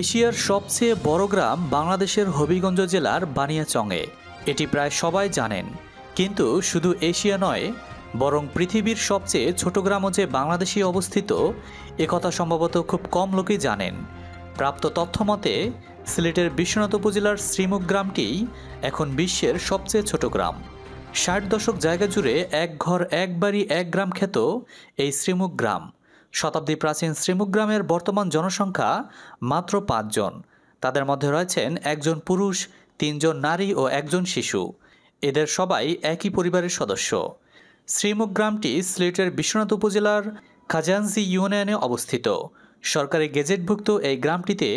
এশিয়ার সবচেয়ে বড় গ্রাম বাংলাদেশের হবিগঞ্জ জেলার বানিয়াচংয়ে এটি প্রায় সবাই জানেন কিন্তু শুধু এশিয়া নয় বরং পৃথিবীর সবচেয়ে ছোট গ্রামও যে বাংলাদেশে অবস্থিত একথা সম্ভবত খুব কম লোকই জানেন প্রাপ্ত তথ্য মতে সিলেটের বিশ্বনাথ উপজেলার শ্রীমুখ গ্রামটি এখন বিশ্বের সবচেয়ে ছোট গ্রাম ষাট দশক জায়গা জুড়ে এক ঘর এক বাড়ি এক গ্রাম খ্যাত এই শ্রীমুখ গ্রাম শতাব্দী প্রাচীন শ্রীমুগ্রামের বর্তমান জনসংখ্যা মাত্র পাঁচজন তাদের মধ্যে রয়েছেন একজন পুরুষ তিনজন নারী ও একজন শিশু এদের সবাই একই পরিবারের সদস্য শ্রীমুগ্রামটি সিলেটের বিশ্বনাথ উপজেলার খাজানসি ইউনিয়নে অবস্থিত সরকারি গেজেটভুক্ত এই গ্রামটিতে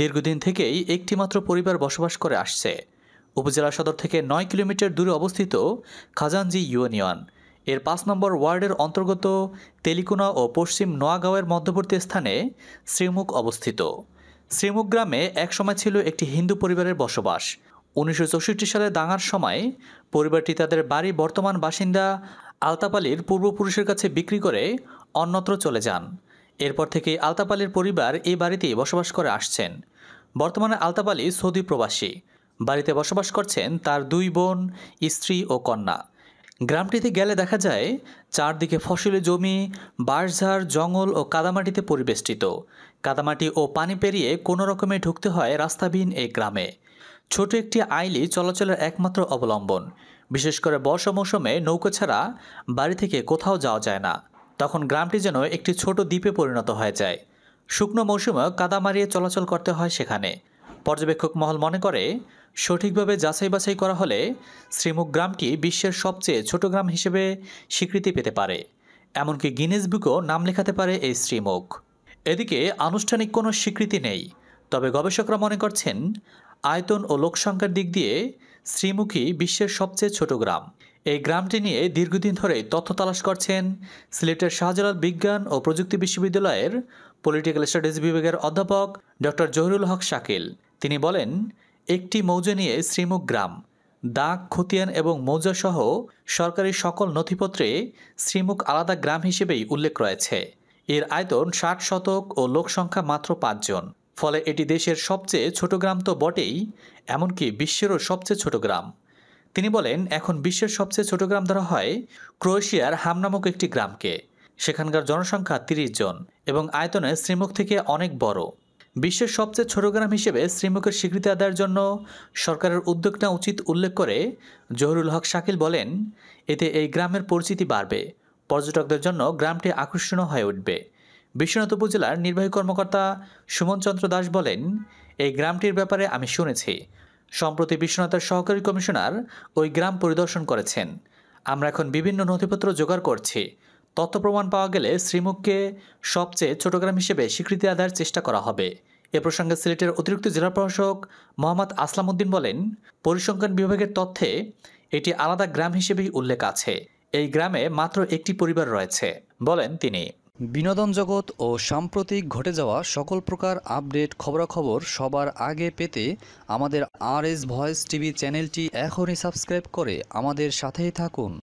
দীর্ঘদিন থেকেই একটিমাত্র পরিবার বসবাস করে আসছে উপজেলা সদর থেকে নয় কিলোমিটার দূরে অবস্থিত খাজানজি ইউনিয়ন এর পাঁচ নম্বর ওয়ার্ডের অন্তর্গত তেলিকোনা ও পশ্চিম নোয়াগাঁওয়ের মধ্যবর্তী স্থানে শ্রীমুখ অবস্থিত শ্রীমুখ গ্রামে একসময় ছিল একটি হিন্দু পরিবারের বসবাস উনিশশো সালে দাঙার সময় পরিবারটি তাদের বাড়ি বর্তমান বাসিন্দা আলতাপালির পূর্বপুরুষের কাছে বিক্রি করে অন্যত্র চলে যান এরপর থেকে আলতাপালির পরিবার এই বাড়িতেই বসবাস করে আসছেন বর্তমানে আলতাপালি সৌদি প্রবাসী বাড়িতে বসবাস করছেন তার দুই বোন স্ত্রী ও কন্যা গ্রামটিতে গেলে দেখা যায় চারদিকে ফসলি জমি বাঁশঝাড় জঙ্গল ও কাদামাটিতে পরিবেষ্টিত কাদামাটি ও পানি পেরিয়ে কোনো রকমে ঢুকতে হয় রাস্তাবিহীন এই গ্রামে ছোট একটি আইলি চলাচলের একমাত্র অবলম্বন বিশেষ করে বর্ষা মৌসুমে নৌকো ছাড়া বাড়ি থেকে কোথাও যাওয়া যায় না তখন গ্রামটি যেন একটি ছোট দ্বীপে পরিণত হয়ে যায় শুকনো মৌসুমে কাদা মারিয়ে চলাচল করতে হয় সেখানে পর্যবেক্ষক মহল মনে করে সঠিকভাবে যাচাই বাছাই করা হলে শ্রীমুখ গ্রামটি বিশ্বের সবচেয়ে ছোট গ্রাম হিসেবে স্বীকৃতি পেতে পারে এমনকি গিনেস বুকও নাম লেখাতে পারে এই শ্রীমুখ এদিকে আনুষ্ঠানিক কোনো স্বীকৃতি নেই তবে গবেষকরা মনে করছেন আয়তন ও লোকসংখ্যার দিক দিয়ে শ্রীমুখী বিশ্বের সবচেয়ে ছোট গ্রাম এই গ্রামটি নিয়ে দীর্ঘদিন ধরেই তথ্য তালাশ করছেন সিলেটের শাহজালাল বিজ্ঞান ও প্রযুক্তি বিশ্ববিদ্যালয়ের পলিটিক্যাল স্টাডিজ বিভাগের অধ্যাপক ডক্টর জহিরুল হক শাকিল তিনি বলেন একটি মৌজা নিয়ে শ্রীমুখ গ্রাম দাগ খতিয়ান এবং মৌজাসহ সরকারি সকল নথিপত্রে শ্রীমুখ আলাদা গ্রাম হিসেবেই উল্লেখ রয়েছে এর আয়তন ষাট শতক ও লোকসংখ্যা মাত্র পাঁচজন ফলে এটি দেশের সবচেয়ে ছোট গ্রাম তো বটেই এমনকি বিশ্বেরও সবচেয়ে ছোট গ্রাম তিনি বলেন এখন বিশ্বের সবচেয়ে ছোট গ্রাম ধরা হয় ক্রোয়েশিয়ার হাম নামক একটি গ্রামকে সেখানকার জনসংখ্যা তিরিশ জন এবং আয়তনে শ্রীমুখ থেকে অনেক বড় বিশ্বের সবচেয়ে ছোট গ্রাম হিসেবে শ্রীমুখের স্বীকৃতি আদায়ের জন্য সরকারের উদ্যোগ নেওয়া উচিত উল্লেখ করে জহুরুল হক শাকিল বলেন এতে এই গ্রামের পরিচিতি বাড়বে পর্যটকদের জন্য গ্রামটি আকর্ষণীয় হয়ে উঠবে বিশ্বনাথ উপজেলার নির্বাহী কর্মকর্তা সুমন চন্দ্র দাস বলেন এই গ্রামটির ব্যাপারে আমি শুনেছি সম্প্রতি বিশ্বনাথের সহকারী কমিশনার ওই গ্রাম পরিদর্শন করেছেন আমরা এখন বিভিন্ন নথিপত্র জোগাড় করছি তথ্য প্রমাণ পাওয়া গেলে শ্রীমুখকে সবচেয়ে চট্টগ্রাম হিসেবে স্বীকৃতি আদায়ের চেষ্টা করা হবে এ প্রসঙ্গে সিলেটের অতিরিক্ত জেলা প্রশাসক মোহাম্মদ আসলাম উদ্দিন বলেন পরিসংখ্যান বিভাগের তথ্যে এটি আলাদা গ্রাম হিসেবেই উল্লেখ আছে এই গ্রামে মাত্র একটি পরিবার রয়েছে বলেন তিনি বিনোদন জগৎ ও সাম্প্রতিক ঘটে যাওয়া সকল প্রকার আপডেট খবরাখবর সবার আগে পেতে আমাদের আর এস ভয়েস টিভি চ্যানেলটি এখনই সাবস্ক্রাইব করে আমাদের সাথেই থাকুন